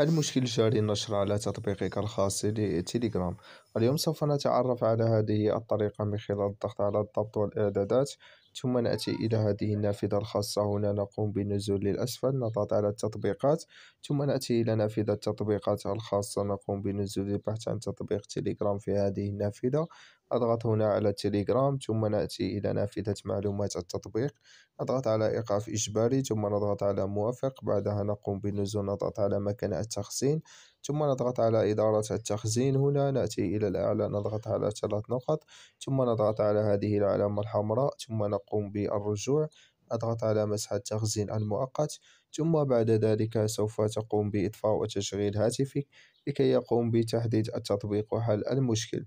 حل مشكل جاري النشر على تطبيقك الخاص لتليجرام اليوم سوف نتعرف على هذه الطريقة من خلال الضغط على الضبط والإعدادات ثم نأتي إلى هذه النافذة الخاصة هنا نقوم بالنزول للأسفل نضغط على التطبيقات ثم نأتي إلى نافذة التطبيقات الخاصة نقوم بنزول البحث عن تطبيق تليجرام في هذه النافذة أضغط هنا على تليجرام ثم نأتي إلى نافذة معلومات التطبيق نضغط على إيقاف إجباري ثم نضغط على موافق بعدها نقوم بالنزول نضغط على مكان التخزين ثم نضغط على إدارة التخزين هنا نأتي إلى الأعلى نضغط على ثلاث نقط ثم نضغط على هذه العلامة الحمراء ثم نقوم بالرجوع أضغط على مسح التخزين المؤقت ثم بعد ذلك سوف تقوم بإطفاء وتشغيل هاتفك لكي يقوم بتحديد التطبيق وحل المشكل